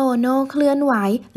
โตโน่เคลื่อนไหว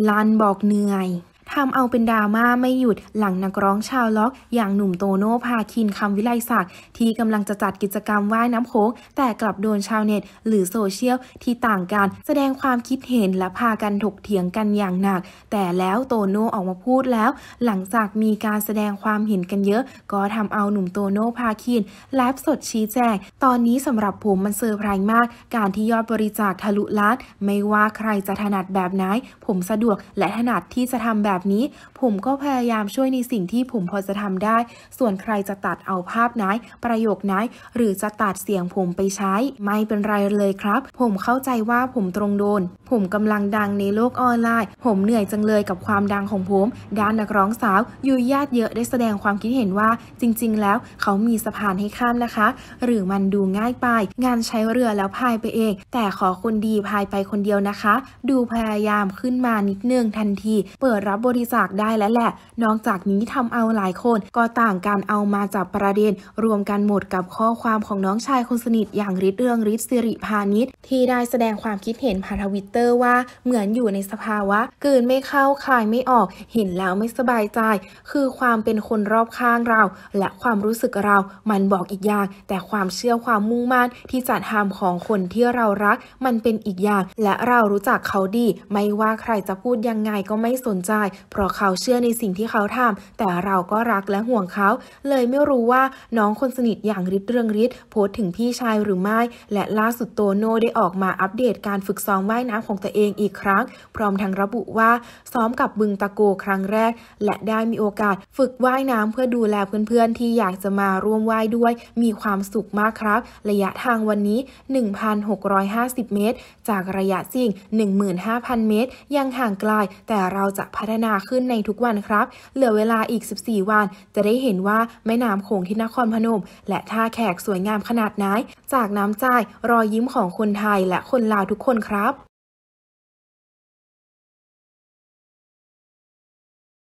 ลันบอกเหนื่อยทำเอาเป็นดราม่าไม่หยุดหลังนักร้องชาวล็อก อย่างหนุ่มโตโน่พาคินคำวิไลศักดิ์ที่กำลังจะจัดกิจกรรมว่ายน้ำโขงแต่กลับโดนชาวเน็ต หรือโซเชียลที่ต่างกันแสดงความคิดเห็นและพากันถกเถียงกันอย่างหนัก แต่แล้วโตโน่ออกมาพูดแล้ว หลังจากมีการแสดงความเห็นกันเยอะ ก็ทำเอาหนุ่มโตโน่พาคินไลฟ์สดชี้แจงตอนนี้สำหรับผมมันเซอร์ไพรส์มาก การที่ยอดบริจาคทะลุล้านไม่ว่าใครจะถนัดแบบไหนผมสะดวกและถนัดที่จะทำแบบบนี้ผมก็พยายามช่วยในสิ่งที่ผมพอจะทำได้ ส่วนใครจะตัดเอาภาพไหน ประโยคไหน หรือจะตัดเสียงผมไปใช้ ไม่เป็นไรเลยครับ ผมเข้าใจว่าผมตรงโดน ผมกำลังดังในโลกออนไลน์ ผมเหนื่อยจังเลยกับความดังของผม ด้านนักร้องสาว ยุยญาติเยอะได้แสดงความคิดเห็นว่าจริง ๆ แล้วเขามีสะพานให้ข้ามนะคะ หรือมันดูง่ายไป งานใช้เรือแล้วพายไปเอง แต่ขอคนดีพายไปคนเดียวนะคะ ดูพยายามขึ้นมานิดนึงทันที เปิดรับบริจาคได้แล้วแหละ นอกจากนี้ทำเอาหลายคน ก็ต่างการเอามาจับประเด็น รวมกันหมดกับข้อความของน้องชายคนสนิทอย่างฤทธิ์เรืองฤทธิ์สิริพาณิชย์ที่ได้แสดงความคิดเห็นผ่านทวิตเตอร์ว่า เหมือนอยู่ในสภาวะกืนไม่เข้าคลายไม่ออกเห็นแล้วไม่สบายใจ คือความเป็นคนรอบข้างเรา และความรู้สึกเรา มันบอกอีกอย่าง แต่ความเชื่อความมุ่งมั่นที่จะทำของคนที่เรารักมันเป็นอีกอย่างและเรารู้จักเขาดี ไม่ว่าใครจะพูดยังไงก็ไม่สนใจเพราะเขาเชื่อในสิ่งที่เขาทำแต่เราก็รักและห่วงเขา เลยไม่รู้ว่าน้องคนสนิทอย่างริดเรืองริดโพสถึงพี่ชายหรือไม่และล่าสุดโตโน่ได้ออกมาอัปเดตการฝึกซ้อมว่ายน้ำของตัวเองอีกครั้ง พร้อมทั้งระบุว่าซ้อมกับบึงตะโกครั้งแรก และได้มีโอกาส ฝึกว่ายน้ำเพื่อดูแลเพื่อนๆที่อยากจะมาร่วมว่ายด้วย มีความสุขมากครับ ระยะทางวันนี้ 1,650 เมตรจากระยะสิ่ง15,000เมตร ยังห่างไกลแต่เราจะพัฒนาาขึ้นในทุกวันครับ เหลือเวลาอีก 14 วัน จะได้เห็นว่าแม่น้ำโขงที่นครพนม และท่าแขกสวยงามขนาดไหนจากน้ำใจรอยยิ้มของคนไทยและคนลาวทุกคนครับ